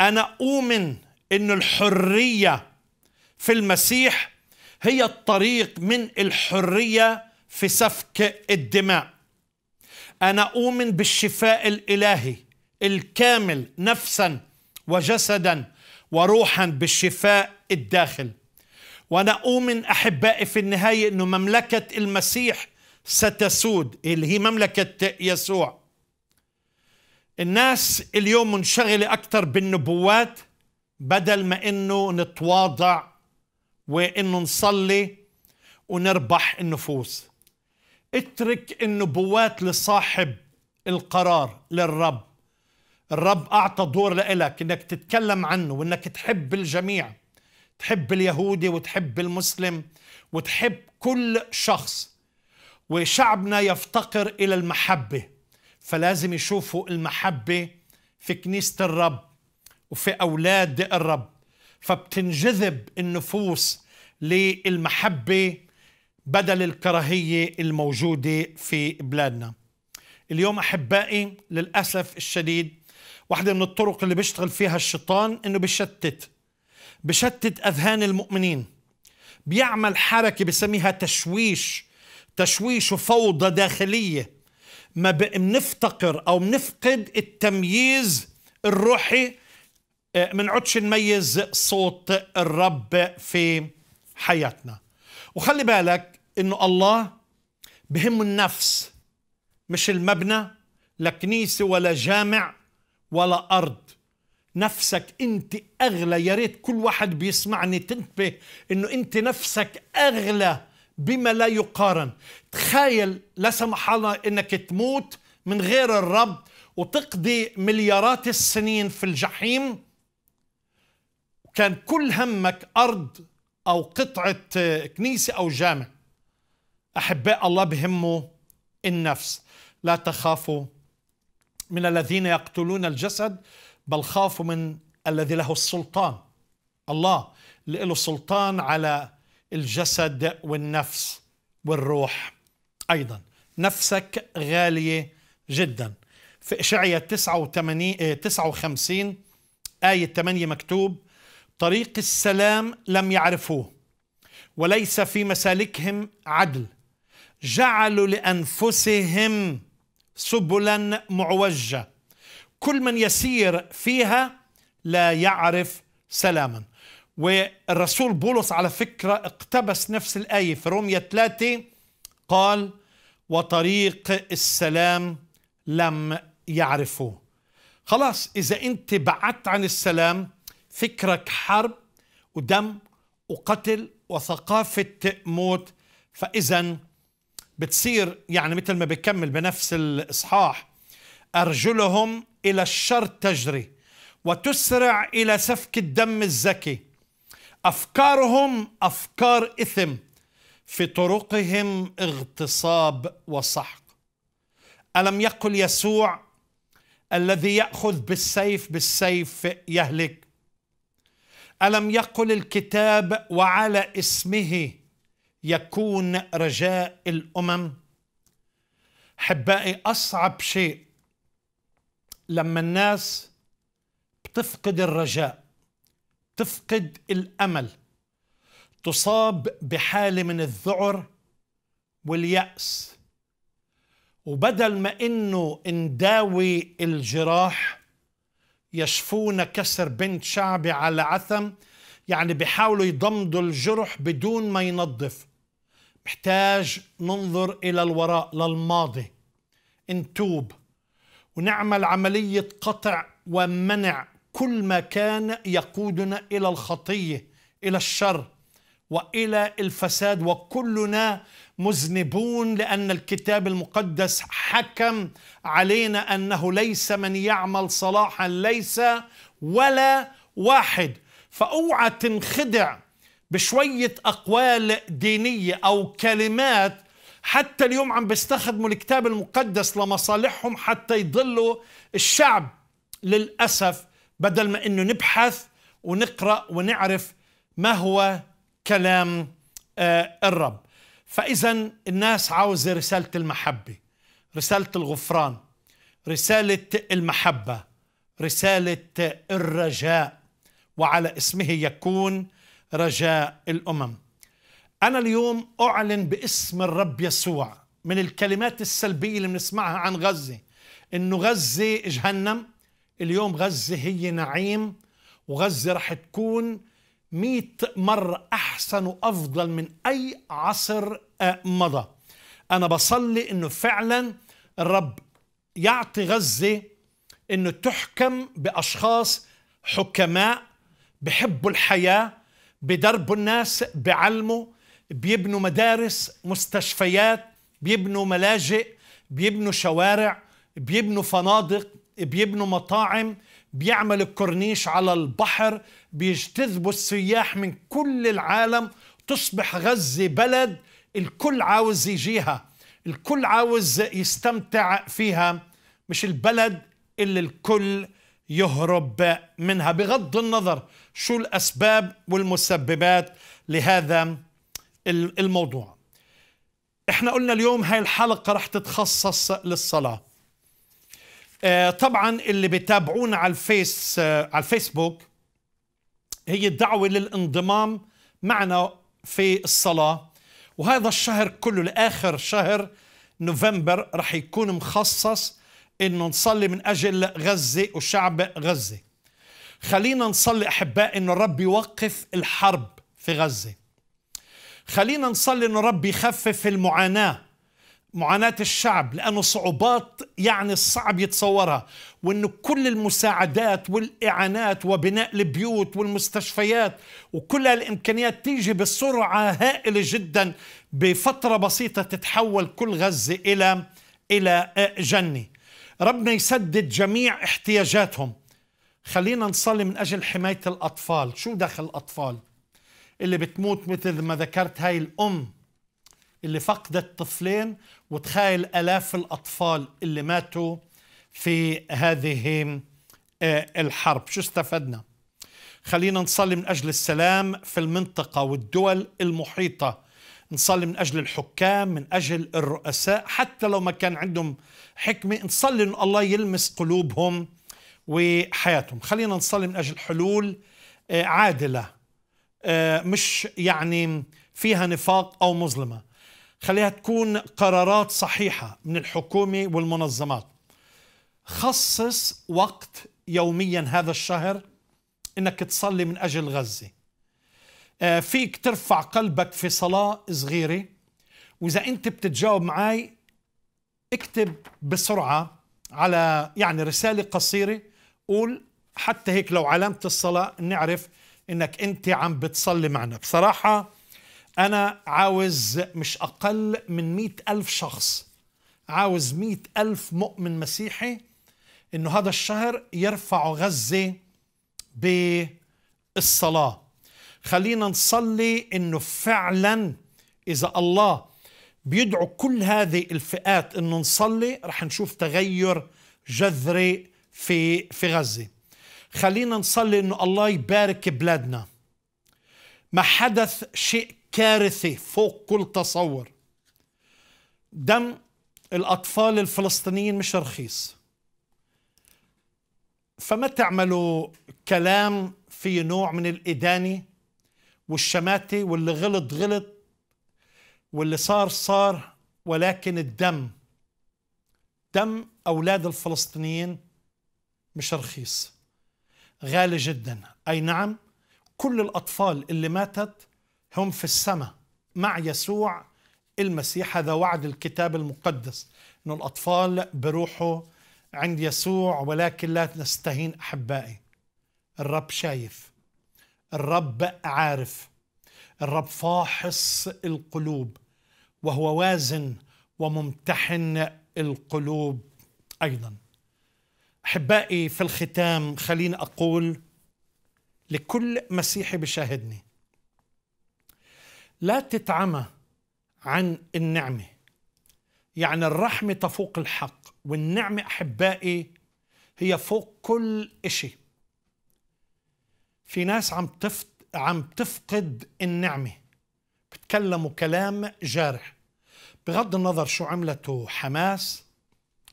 أنا أؤمن أن الحرية في المسيح هي الطريق من الحرية في سفك الدماء أنا أؤمن بالشفاء الإلهي الكامل نفسا وجسدا وروحا بالشفاء الداخل وانا اؤمن احبائي في النهايه انه مملكه المسيح ستسود اللي هي مملكه يسوع الناس اليوم منشغله اكثر بالنبوات بدل ما انه نتواضع وانه نصلي ونربح النفوس اترك النبوات لصاحب القرار للرب الرب أعطى دور لإلك إنك تتكلم عنه وإنك تحب الجميع تحب اليهودي وتحب المسلم وتحب كل شخص وشعبنا يفتقر إلى المحبة فلازم يشوفوا المحبة في كنيسة الرب وفي أولاد الرب فبتنجذب النفوس للمحبة بدل الكراهية الموجودة في بلادنا اليوم أحبائي للأسف الشديد واحدة من الطرق اللي بيشتغل فيها الشيطان انه بيشتت بشتت اذهان المؤمنين بيعمل حركة بسميها تشويش تشويش وفوضى داخلية ما بنفتقر او بنفقد التمييز الروحي آه، من عدش نميز صوت الرب في حياتنا وخلي بالك انه الله بهم النفس مش المبنى لا كنيسة ولا جامع ولا أرض نفسك أنت أغلى يا ريت كل واحد بيسمعني تنتبه أنه أنت نفسك أغلى بما لا يقارن تخيل لا سمح الله أنك تموت من غير الرب وتقضي مليارات السنين في الجحيم كان كل همك أرض أو قطعة كنيسة أو جامع أحباء الله بهمه النفس لا تخافوا من الذين يقتلون الجسد بل خافوا من الذي له السلطان الله اللي له سلطان على الجسد والنفس والروح أيضا نفسك غالية جدا في 89 59 آه، آية 8 مكتوب طريق السلام لم يعرفوه وليس في مسالكهم عدل جعلوا لأنفسهم سبلا معوجه كل من يسير فيها لا يعرف سلاما والرسول بولس على فكره اقتبس نفس الايه في رومية 3 قال وطريق السلام لم يعرفوه خلاص اذا انت بعدت عن السلام فكرك حرب ودم وقتل وثقافه موت فاذا بتصير يعني مثل ما بكمل بنفس الإصحاح أرجلهم إلى الشر تجري وتسرع إلى سفك الدم الزكي أفكارهم أفكار إثم في طرقهم اغتصاب وسحق ألم يقل يسوع الذي يأخذ بالسيف بالسيف يهلك ألم يقل الكتاب وعلى اسمه يكون رجاء الامم حبائي اصعب شيء لما الناس بتفقد الرجاء تفقد الامل تصاب بحاله من الذعر والياس وبدل ما انه نداوي الجراح يشفون كسر بنت شعبي على عثم يعني بيحاولوا يضمدوا الجرح بدون ما ينظف محتاج ننظر إلى الوراء للماضي نتوب ونعمل عملية قطع ومنع كل ما كان يقودنا إلى الخطية إلى الشر والى الفساد وكلنا مذنبون لان الكتاب المقدس حكم علينا انه ليس من يعمل صلاحا ليس ولا واحد فاوعى تنخدع بشوية أقوال دينية أو كلمات حتى اليوم عم بيستخدموا الكتاب المقدس لمصالحهم حتى يضلوا الشعب للأسف بدل ما أنه نبحث ونقرأ ونعرف ما هو كلام آه، الرب فإذا الناس عاوزة رسالة المحبة رسالة الغفران رسالة المحبة رسالة الرجاء وعلى اسمه يكون رجاء الأمم أنا اليوم أعلن باسم الرب يسوع من الكلمات السلبية اللي بنسمعها عن غزة إنه غزة جهنم اليوم غزة هي نعيم وغزة رح تكون مئة مرة أحسن وأفضل من أي عصر آه، مضى أنا بصلي إنه فعلا الرب يعطي غزة إنه تحكم بأشخاص حكماء بحبوا الحياة بدربوا الناس بعلموا بيبنوا مدارس مستشفيات بيبنوا ملاجئ بيبنوا شوارع بيبنوا فنادق بيبنوا مطاعم بيعمل الكورنيش على البحر بيجتذبوا السياح من كل العالم تصبح غزة بلد الكل عاوز يجيها الكل عاوز يستمتع فيها مش البلد اللي الكل يهرب منها بغض النظر شو الأسباب والمسببات لهذا الموضوع احنا قلنا اليوم هاي الحلقة رح تتخصص للصلاة آه، طبعا اللي بتابعونا على الفيس على الفيسبوك هي الدعوة للانضمام معنا في الصلاة وهذا الشهر كله لآخر شهر نوفمبر رح يكون مخصص انه نصلي من اجل غزه وشعب غزه خلينا نصلي احباء انه الرب يوقف الحرب في غزه خلينا نصلي انه الرب يخفف المعاناه معاناة الشعب لأنه صعوبات يعني الصعب يتصورها وأنه كل المساعدات والإعانات وبناء البيوت والمستشفيات وكل الإمكانيات تيجي بسرعة هائلة جدا بفترة بسيطة تتحول كل غزة إلى إلى جنة ربنا يسدد جميع احتياجاتهم خلينا نصلي من أجل حماية الأطفال شو دخل الأطفال اللي بتموت مثل ما ذكرت هاي الأم اللي فقدت طفلين وتخيل آلاف الأطفال اللي ماتوا في هذه آه، الحرب شو استفدنا خلينا نصلي من أجل السلام في المنطقة والدول المحيطة نصلي من أجل الحكام من أجل الرؤساء حتى لو ما كان عندهم حكمة نصلي أن الله يلمس قلوبهم وحياتهم خلينا نصلي من أجل حلول آه، عادلة آه، مش يعني فيها نفاق أو مظلمة خليها تكون قرارات صحيحة من الحكومة والمنظمات خصص وقت يوميا هذا الشهر انك تصلي من اجل غزه آه، فيك ترفع قلبك في صلاه صغيره واذا انت بتتجاوب معي اكتب بسرعة على يعني رسالة قصيرة قول حتى هيك لو علامة الصلاة نعرف انك انت عم بتصلي معنا بصراحة انا عاوز مش اقل من مئة الف شخص عاوز مئة الف مؤمن مسيحي انه هذا الشهر يرفعوا غزة بالصلاة خلينا نصلي انه فعلا اذا الله بيدعو كل هذه الفئات انه نصلي رح نشوف تغير جذري في في غزه خلينا نصلي انه الله يبارك بلادنا ما حدث شيء كارثي فوق كل تصور دم الاطفال الفلسطينيين مش رخيص فما تعملوا كلام في نوع من الإدانة والشماتة واللي غلط غلط واللي صار صار ولكن الدم دم أولاد الفلسطينيين مش رخيص غالي جدا أي نعم كل الأطفال اللي ماتت هم في السماء مع يسوع المسيح هذا وعد الكتاب المقدس أن الأطفال بروحوا عند يسوع ولكن لا نستهين أحبائي الرب شايف الرب عارف الرب فاحص القلوب وهو وازن وممتحن القلوب ايضا احبائي في الختام خليني اقول لكل مسيحي بشاهدني لا تتعمى عن النعمه يعني الرحمه تفوق الحق والنعمه احبائي هي فوق كل شيء في ناس عم تفت عم تفقد النعمة بتكلموا كلام جارح بغض النظر شو عملته حماس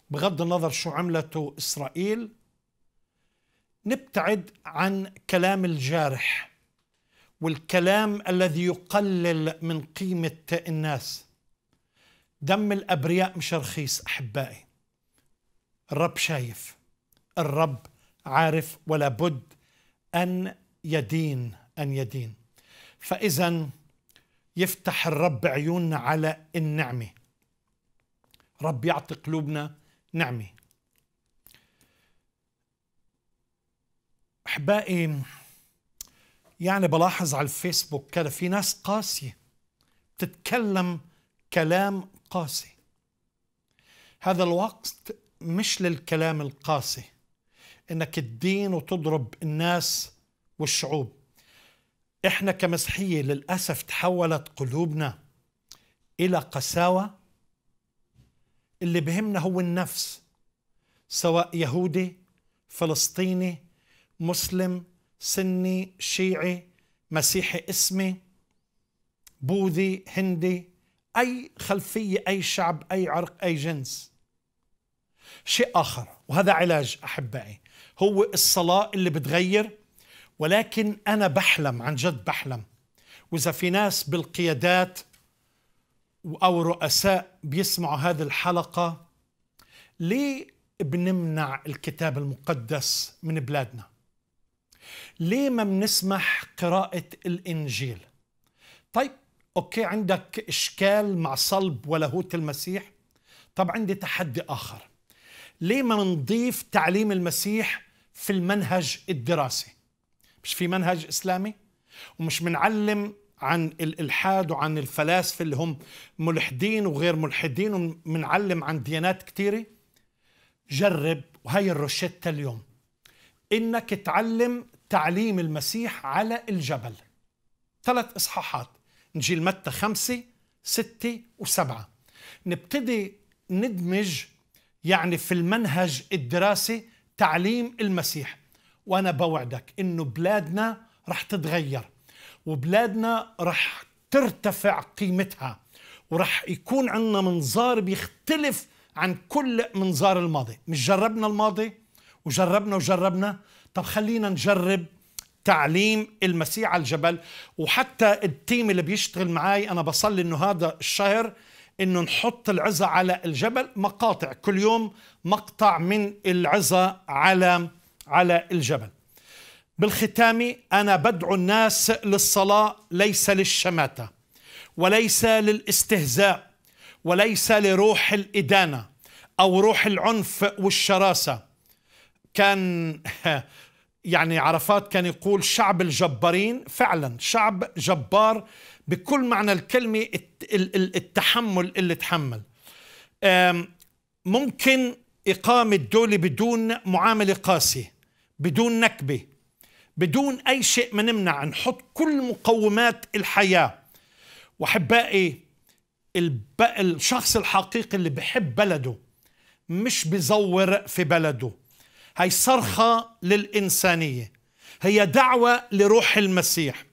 بغض النظر شو عملته إسرائيل نبتعد عن كلام الجارح والكلام الذي يقلل من قيمة الناس دم الأبرياء مش رخيص أحبائي الرب شايف الرب عارف ولا بد أن يدين أن يدين فإذا يفتح الرب عيوننا على النعمة رب يعطي قلوبنا نعمة أحبائي يعني بلاحظ على الفيسبوك كذا في ناس قاسية تتكلم كلام قاسي هذا الوقت مش للكلام القاسي انك تدين وتضرب الناس والشعوب احنا كمسيحيه للاسف تحولت قلوبنا الى قساوه اللي بهمنا هو النفس سواء يهودي فلسطيني مسلم سني شيعي مسيحي اسمي بوذي هندي اي خلفيه اي شعب اي عرق اي جنس شيء اخر وهذا علاج احبائي هو الصلاه اللي بتغير ولكن أنا بحلم عن جد بحلم وإذا في ناس بالقيادات أو رؤساء بيسمعوا هذه الحلقة ليه بنمنع الكتاب المقدس من بلادنا؟ ليه ما بنسمح قراءة الإنجيل؟ طيب أوكي عندك إشكال مع صلب ولاهوت المسيح؟ طب عندي تحدي آخر ليه ما نضيف تعليم المسيح في المنهج الدراسي؟ مش في منهج إسلامي ومش منعلم عن الإلحاد وعن الفلاسفة اللي هم ملحدين وغير ملحدين ومنعلم عن ديانات كثيرة جرب وهي الروشيتا اليوم إنك تعلم تعليم المسيح على الجبل ثلاث إصحاحات نجيل متى خمسة ستة وسبعة نبتدي ندمج يعني في المنهج الدراسي تعليم المسيح وانا بوعدك انه بلادنا رح تتغير وبلادنا رح ترتفع قيمتها ورح يكون عندنا منظار بيختلف عن كل منظار الماضي مش جربنا الماضي وجربنا وجربنا طب خلينا نجرب تعليم المسيح على الجبل وحتى التيم اللي بيشتغل معي أنا بصلي أنه هذا الشهر أنه نحط العزة على الجبل مقاطع كل يوم مقطع من العزة على على الجبل بالختام أنا بدعو الناس للصلاة ليس للشماتة وليس للاستهزاء وليس لروح الإدانة أو روح العنف والشراسة كان يعني عرفات كان يقول شعب الجبارين فعلا شعب جبار بكل معنى الكلمة التحمل اللي تحمل ممكن إقامة دولة بدون معاملة قاسية بدون نكبه بدون اي شيء ما نمنع نحط كل مقومات الحياه الب... الشخص الحقيقي اللي بحب بلده مش بزور في بلده هي صرخه للانسانيه هي دعوه لروح المسيح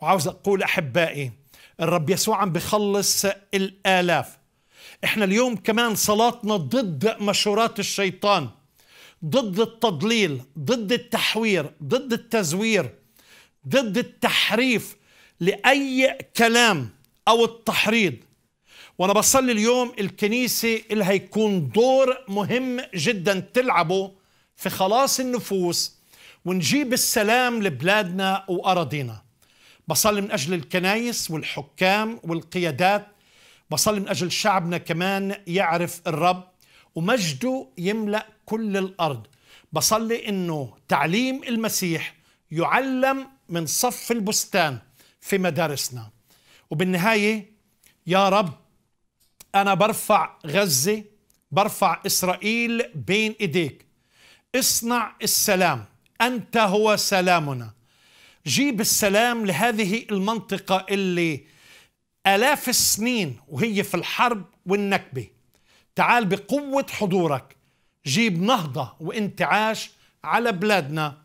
وعاوز اقول احبائي الرب يسوع عم بخلص الالاف احنا اليوم كمان صلاتنا ضد مشورات الشيطان ضد التضليل ضد التحوير ضد التزوير ضد التحريف لأي كلام أو التحريض وأنا بصلي اليوم الكنيسة اللي هيكون دور مهم جدا تلعبه في خلاص النفوس ونجيب السلام لبلادنا وأراضينا بصلي من أجل الكنايس والحكام والقيادات بصلي من أجل شعبنا كمان يعرف الرب ومجده يملأ كل الارض بصلي انه تعليم المسيح يعلم من صف البستان في مدارسنا وبالنهايه يا رب انا برفع غزه برفع اسرائيل بين ايديك اصنع السلام انت هو سلامنا جيب السلام لهذه المنطقه اللي الاف السنين وهي في الحرب والنكبه تعال بقوه حضورك جيب نهضة وانتعاش على بلادنا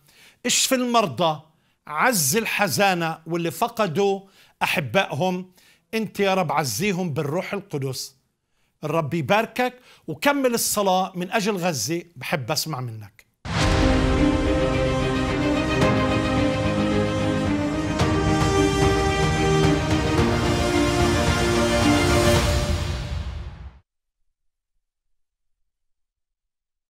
اشف المرضى عز الحزانة واللي فقدوا أحبائهم أنت يا رب عزيهم بالروح القدس الرب يباركك وكمل الصلاة من أجل غزة بحب أسمع منك